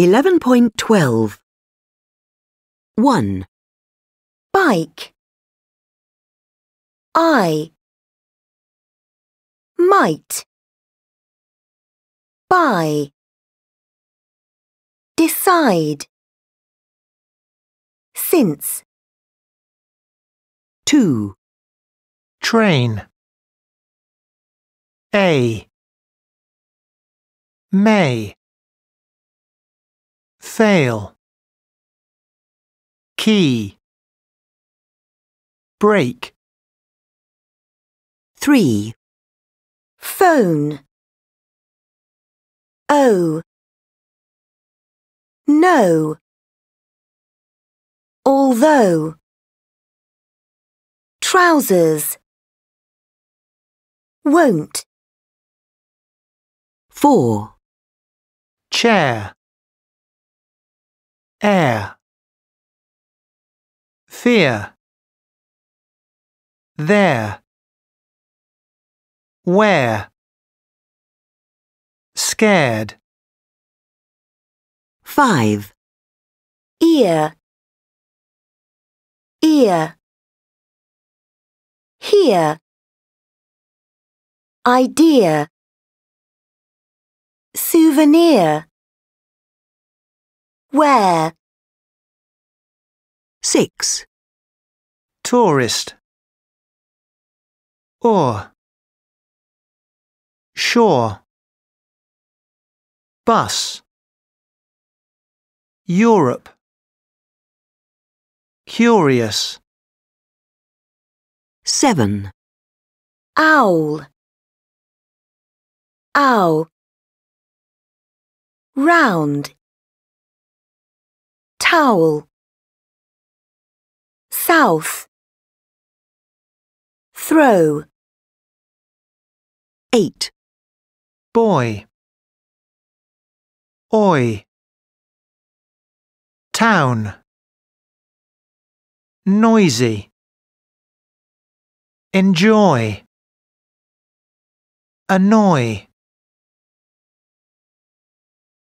11.12 1. Bike I Might Buy Decide Since 2. Train A May fail key break 3 phone oh no although trousers won't 4 chair air, fear, there, where, scared. 5. Ear, ear, here, idea, souvenir, where, 6. Tourist Or Shore Bus Europe Curious 7. Owl Owl Round Towel South. Throw. 8. Boy. Oi. Town. Noisy. Enjoy. Annoy.